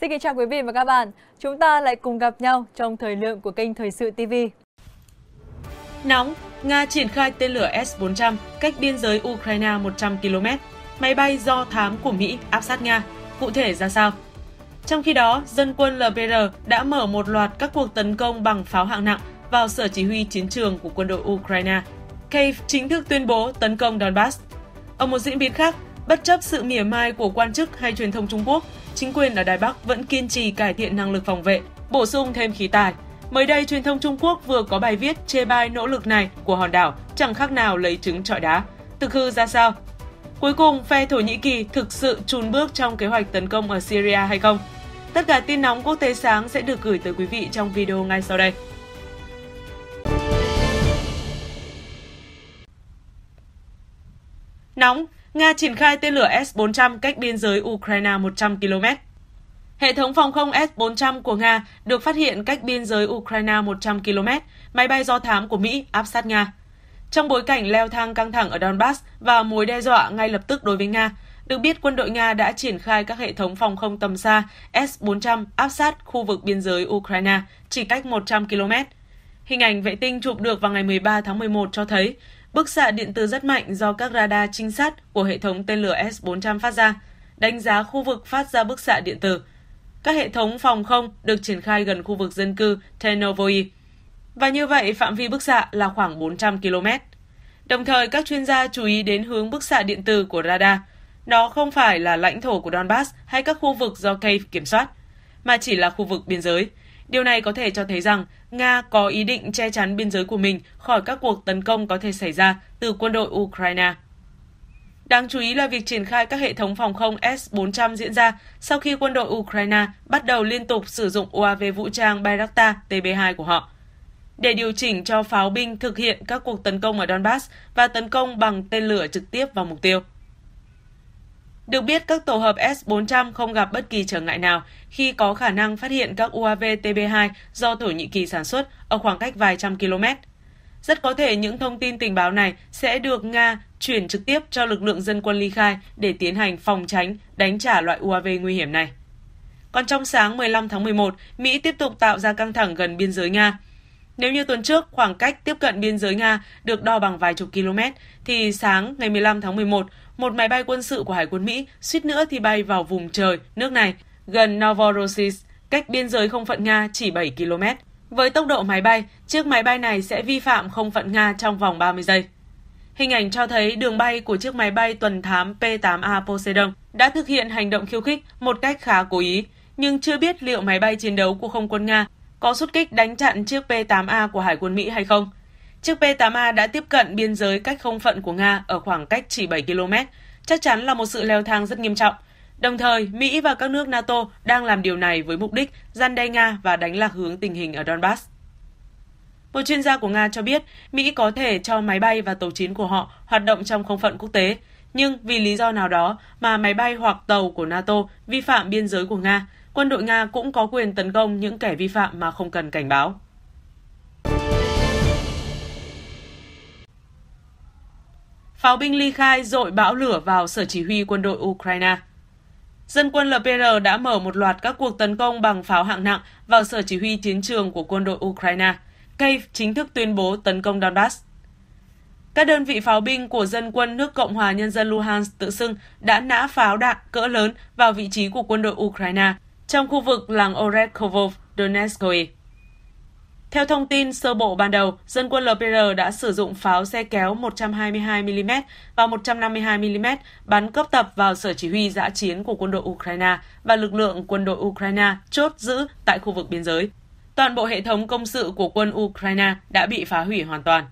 Xin kính chào quý vị và các bạn. Chúng ta lại cùng gặp nhau trong thời lượng của kênh Thời sự TV. Nóng, Nga triển khai tên lửa S-400 cách biên giới Ukraine 100 km. Máy bay do thám của Mỹ áp sát Nga. Cụ thể ra sao? Trong khi đó, dân quân LPR đã mở một loạt các cuộc tấn công bằng pháo hạng nặng vào sở chỉ huy chiến trường của quân đội Ukraine. Kiev chính thức tuyên bố tấn công Donbass. Ở một diễn biến khác, bất chấp sự mỉa mai của quan chức hay truyền thông Trung Quốc, chính quyền ở Đài Bắc vẫn kiên trì cải thiện năng lực phòng vệ, bổ sung thêm khí tài. Mới đây, truyền thông Trung Quốc vừa có bài viết chê bai nỗ lực này của hòn đảo chẳng khác nào lấy trứng trọi đá. Thực hư ra sao? Cuối cùng, phe Thổ Nhĩ Kỳ thực sự trùn bước trong kế hoạch tấn công ở Syria hay không? Tất cả tin nóng quốc tế sáng sẽ được gửi tới quý vị trong video ngay sau đây. Nóng, Nga triển khai tên lửa S-400 cách biên giới Ukraine 100 km. Hệ thống phòng không S-400 của Nga được phát hiện cách biên giới Ukraine 100 km, máy bay do thám của Mỹ áp sát Nga. Trong bối cảnh leo thang căng thẳng ở Donbass và mối đe dọa ngay lập tức đối với Nga, được biết quân đội Nga đã triển khai các hệ thống phòng không tầm xa S-400 áp sát khu vực biên giới Ukraine chỉ cách 100 km. Hình ảnh vệ tinh chụp được vào ngày 13 tháng 11 cho thấy Bức xạ điện từ rất mạnh do các radar trinh sát của hệ thống tên lửa S-400 phát ra, đánh giá khu vực phát ra bức xạ điện từ. Các hệ thống phòng không được triển khai gần khu vực dân cư Ternovoi. Và như vậy, phạm vi bức xạ là khoảng 400 km. Đồng thời, các chuyên gia chú ý đến hướng bức xạ điện từ của radar. Nó không phải là lãnh thổ của Donbass hay các khu vực do Kiev kiểm soát, mà chỉ là khu vực biên giới – Điều này có thể cho thấy rằng Nga có ý định che chắn biên giới của mình khỏi các cuộc tấn công có thể xảy ra từ quân đội Ukraine. Đáng chú ý là việc triển khai các hệ thống phòng không S-400 diễn ra sau khi quân đội Ukraine bắt đầu liên tục sử dụng UAV vũ trang Bayraktar TB2 của họ. Để điều chỉnh cho pháo binh thực hiện các cuộc tấn công ở Donbass và tấn công bằng tên lửa trực tiếp vào mục tiêu. Được biết, các tổ hợp S-400 không gặp bất kỳ trở ngại nào khi có khả năng phát hiện các UAV TB2 do Thổ Nhĩ Kỳ sản xuất ở khoảng cách vài trăm km. Rất có thể những thông tin tình báo này sẽ được Nga chuyển trực tiếp cho lực lượng dân quân ly khai để tiến hành phòng tránh, đánh trả loại UAV nguy hiểm này. Còn trong sáng 15 tháng 11, Mỹ tiếp tục tạo ra căng thẳng gần biên giới Nga. Nếu như tuần trước khoảng cách tiếp cận biên giới Nga được đo bằng vài chục km, thì sáng ngày 15 tháng 11, một máy bay quân sự của Hải quân Mỹ suýt nữa thì bay vào vùng trời nước này gần Novorossiysk, cách biên giới không phận Nga chỉ 7 km. Với tốc độ máy bay, chiếc máy bay này sẽ vi phạm không phận Nga trong vòng 30 giây. Hình ảnh cho thấy đường bay của chiếc máy bay tuần thám P-8A Poseidon đã thực hiện hành động khiêu khích một cách khá cố ý, nhưng chưa biết liệu máy bay chiến đấu của không quân Nga có xuất kích đánh chặn chiếc P-8A của Hải quân Mỹ hay không. Chiếc P-8A đã tiếp cận biên giới cách không phận của Nga ở khoảng cách chỉ 7 km, chắc chắn là một sự leo thang rất nghiêm trọng. Đồng thời, Mỹ và các nước NATO đang làm điều này với mục đích gian đe Nga và đánh lạc hướng tình hình ở Donbass. Một chuyên gia của Nga cho biết Mỹ có thể cho máy bay và tàu chiến của họ hoạt động trong không phận quốc tế, nhưng vì lý do nào đó mà máy bay hoặc tàu của NATO vi phạm biên giới của Nga, quân đội Nga cũng có quyền tấn công những kẻ vi phạm mà không cần cảnh báo. Pháo binh ly khai dội bão lửa vào sở chỉ huy quân đội Ukraine. Dân quân LPR đã mở một loạt các cuộc tấn công bằng pháo hạng nặng vào sở chỉ huy chiến trường của quân đội Ukraine. Kiev chính thức tuyên bố tấn công Donbass. Các đơn vị pháo binh của dân quân nước Cộng hòa Nhân dân Luhansk tự xưng đã nã pháo đạn cỡ lớn vào vị trí của quân đội Ukraine trong khu vực làng Orekhovov, Donetskoye. Theo thông tin sơ bộ ban đầu, dân quân LPR đã sử dụng pháo xe kéo 122mm và 152mm bắn cấp tập vào sở chỉ huy giã chiến của quân đội Ukraine và lực lượng quân đội Ukraine chốt giữ tại khu vực biên giới. Toàn bộ hệ thống công sự của quân Ukraine đã bị phá hủy hoàn toàn.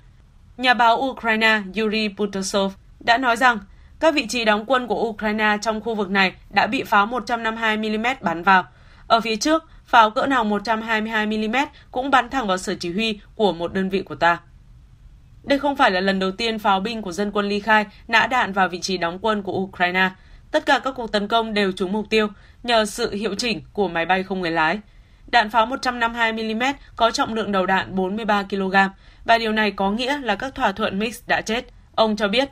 Nhà báo Ukraine Yuri Putasov đã nói rằng các vị trí đóng quân của Ukraine trong khu vực này đã bị pháo 152mm bắn vào. Ở phía trước, pháo cỡ nào 122mm cũng bắn thẳng vào sở chỉ huy của một đơn vị của ta. Đây không phải là lần đầu tiên pháo binh của dân quân ly khai nã đạn vào vị trí đóng quân của Ukraine. Tất cả các cuộc tấn công đều trúng mục tiêu nhờ sự hiệu chỉnh của máy bay không người lái. Đạn pháo 152mm có trọng lượng đầu đạn 43 kg và điều này có nghĩa là các thỏa thuận Mix đã chết. Ông cho biết,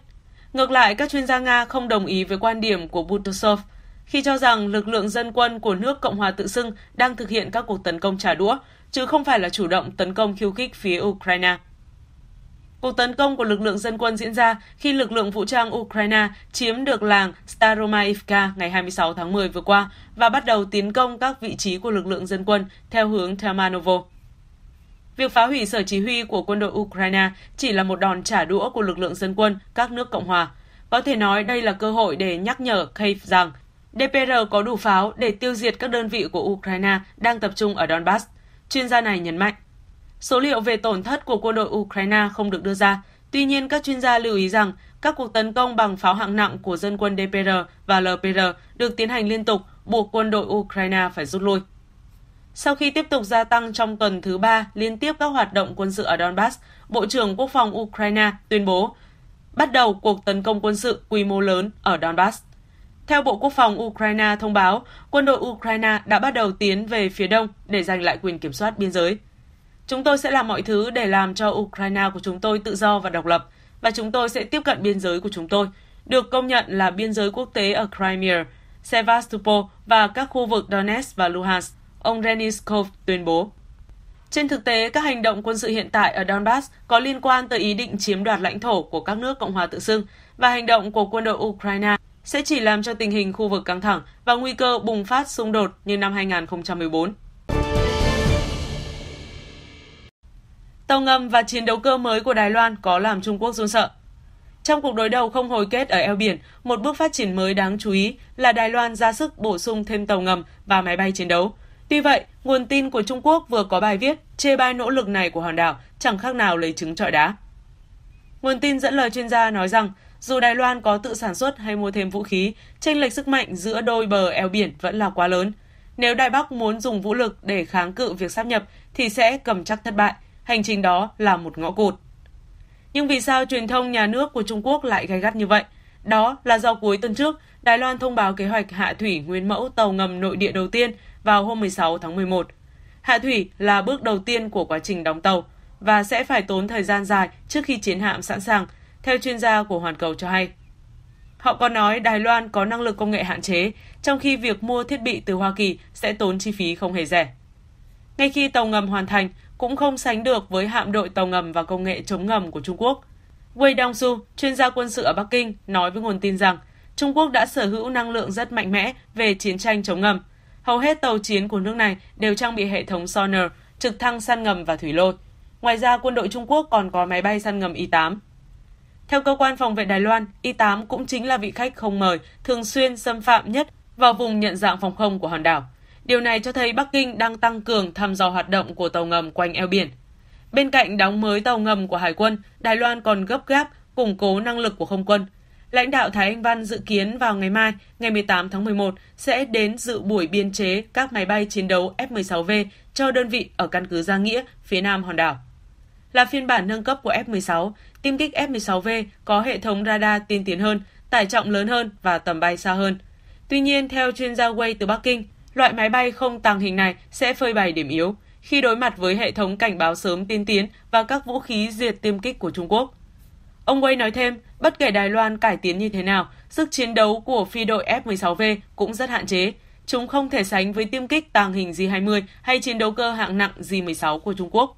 ngược lại các chuyên gia Nga không đồng ý với quan điểm của Butusov – khi cho rằng lực lượng dân quân của nước Cộng hòa tự xưng đang thực hiện các cuộc tấn công trả đũa, chứ không phải là chủ động tấn công khiêu khích phía Ukraine. Cuộc tấn công của lực lượng dân quân diễn ra khi lực lượng vũ trang Ukraine chiếm được làng Staromaivka ngày 26 tháng 10 vừa qua và bắt đầu tiến công các vị trí của lực lượng dân quân theo hướng Tamanovo. Việc phá hủy sở chỉ huy của quân đội Ukraine chỉ là một đòn trả đũa của lực lượng dân quân các nước Cộng hòa. Có thể nói đây là cơ hội để nhắc nhở Kiev rằng DPR có đủ pháo để tiêu diệt các đơn vị của Ukraine đang tập trung ở Donbass, chuyên gia này nhấn mạnh. Số liệu về tổn thất của quân đội Ukraine không được đưa ra, tuy nhiên các chuyên gia lưu ý rằng các cuộc tấn công bằng pháo hạng nặng của dân quân DPR và LPR được tiến hành liên tục, buộc quân đội Ukraine phải rút lui. Sau khi tiếp tục gia tăng trong tuần thứ ba liên tiếp các hoạt động quân sự ở Donbass, Bộ trưởng Quốc phòng Ukraine tuyên bố bắt đầu cuộc tấn công quân sự quy mô lớn ở Donbass. Theo Bộ Quốc phòng Ukraine thông báo, quân đội Ukraine đã bắt đầu tiến về phía đông để giành lại quyền kiểm soát biên giới. Chúng tôi sẽ làm mọi thứ để làm cho Ukraine của chúng tôi tự do và độc lập, và chúng tôi sẽ tiếp cận biên giới của chúng tôi, được công nhận là biên giới quốc tế ở Crimea, Sevastopol và các khu vực Donetsk và Luhansk, ông Reniskov tuyên bố. Trên thực tế, các hành động quân sự hiện tại ở Donbass có liên quan tới ý định chiếm đoạt lãnh thổ của các nước Cộng hòa tự xưng và hành động của quân đội Ukraine sẽ chỉ làm cho tình hình khu vực căng thẳng và nguy cơ bùng phát xung đột như năm 2014. Tàu ngầm và chiến đấu cơ mới của Đài Loan có làm Trung Quốc run sợ. Trong cuộc đối đầu không hồi kết ở eo biển, một bước phát triển mới đáng chú ý là Đài Loan ra sức bổ sung thêm tàu ngầm và máy bay chiến đấu. Tuy vậy, nguồn tin của Trung Quốc vừa có bài viết chê bai nỗ lực này của hòn đảo chẳng khác nào lấy trứng trọi đá. Nguồn tin dẫn lời chuyên gia nói rằng dù Đài Loan có tự sản xuất hay mua thêm vũ khí, chênh lệch sức mạnh giữa đôi bờ eo biển vẫn là quá lớn. Nếu Đài Bắc muốn dùng vũ lực để kháng cự việc sáp nhập thì sẽ cầm chắc thất bại, hành trình đó là một ngõ cụt. Nhưng vì sao truyền thông nhà nước của Trung Quốc lại gay gắt như vậy? Đó là do cuối tuần trước, Đài Loan thông báo kế hoạch hạ thủy nguyên mẫu tàu ngầm nội địa đầu tiên vào hôm 16 tháng 11. Hạ thủy là bước đầu tiên của quá trình đóng tàu và sẽ phải tốn thời gian dài trước khi chiến hạm sẵn sàng theo chuyên gia của Hoàn Cầu cho hay. Họ còn nói Đài Loan có năng lực công nghệ hạn chế, trong khi việc mua thiết bị từ Hoa Kỳ sẽ tốn chi phí không hề rẻ. Ngay khi tàu ngầm hoàn thành, cũng không sánh được với hạm đội tàu ngầm và công nghệ chống ngầm của Trung Quốc. Wei Dongsu, chuyên gia quân sự ở Bắc Kinh, nói với nguồn tin rằng Trung Quốc đã sở hữu năng lượng rất mạnh mẽ về chiến tranh chống ngầm. Hầu hết tàu chiến của nước này đều trang bị hệ thống sonar, trực thăng săn ngầm và thủy lôi. Ngoài ra, quân đội Trung Quốc còn có máy bay săn ngầm Y-8. Theo cơ quan phòng vệ Đài Loan, Y-8 cũng chính là vị khách không mời thường xuyên xâm phạm nhất vào vùng nhận dạng phòng không của hòn đảo. Điều này cho thấy Bắc Kinh đang tăng cường thăm dò hoạt động của tàu ngầm quanh eo biển. Bên cạnh đóng mới tàu ngầm của Hải quân, Đài Loan còn gấp gáp củng cố năng lực của không quân. Lãnh đạo Thái Anh Văn dự kiến vào ngày mai, ngày 18 tháng 11 sẽ đến dự buổi biên chế các máy bay chiến đấu F-16V cho đơn vị ở căn cứ Gia Nghĩa, phía nam hòn đảo là phiên bản nâng cấp của F-16, tiêm kích F-16V có hệ thống radar tiên tiến hơn, tải trọng lớn hơn và tầm bay xa hơn. Tuy nhiên, theo chuyên gia Wei từ Bắc Kinh, loại máy bay không tàng hình này sẽ phơi bày điểm yếu khi đối mặt với hệ thống cảnh báo sớm tiên tiến và các vũ khí diệt tiêm kích của Trung Quốc. Ông Wei nói thêm, bất kể Đài Loan cải tiến như thế nào, sức chiến đấu của phi đội F-16V cũng rất hạn chế. Chúng không thể sánh với tiêm kích tàng hình J-20 hay chiến đấu cơ hạng nặng J-16 của Trung Quốc.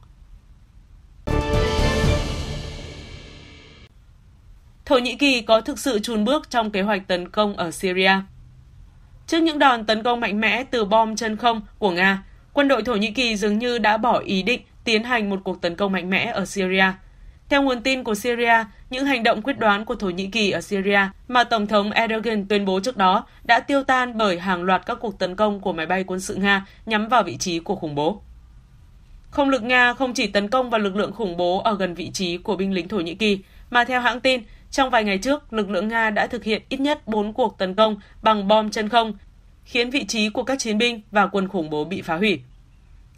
Thổ Nhĩ Kỳ có thực sự chùn bước trong kế hoạch tấn công ở Syria. Trước những đòn tấn công mạnh mẽ từ bom chân không của Nga, quân đội Thổ Nhĩ Kỳ dường như đã bỏ ý định tiến hành một cuộc tấn công mạnh mẽ ở Syria. Theo nguồn tin của Syria, những hành động quyết đoán của Thổ Nhĩ Kỳ ở Syria mà Tổng thống Erdogan tuyên bố trước đó đã tiêu tan bởi hàng loạt các cuộc tấn công của máy bay quân sự Nga nhắm vào vị trí của khủng bố. Không lực Nga không chỉ tấn công vào lực lượng khủng bố ở gần vị trí của binh lính Thổ Nhĩ Kỳ, mà theo hãng tin, trong vài ngày trước, lực lượng Nga đã thực hiện ít nhất 4 cuộc tấn công bằng bom chân không, khiến vị trí của các chiến binh và quân khủng bố bị phá hủy.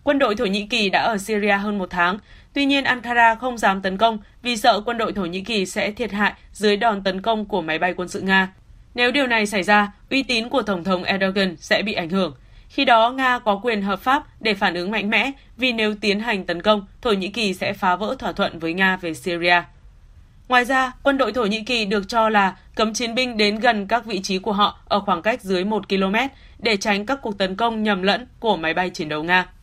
Quân đội Thổ Nhĩ Kỳ đã ở Syria hơn một tháng, tuy nhiên Ankara không dám tấn công vì sợ quân đội Thổ Nhĩ Kỳ sẽ thiệt hại dưới đòn tấn công của máy bay quân sự Nga. Nếu điều này xảy ra, uy tín của Tổng thống Erdogan sẽ bị ảnh hưởng. Khi đó, Nga có quyền hợp pháp để phản ứng mạnh mẽ vì nếu tiến hành tấn công, Thổ Nhĩ Kỳ sẽ phá vỡ thỏa thuận với Nga về Syria. Ngoài ra, quân đội Thổ Nhĩ Kỳ được cho là cấm chiến binh đến gần các vị trí của họ ở khoảng cách dưới 1 km để tránh các cuộc tấn công nhầm lẫn của máy bay chiến đấu Nga.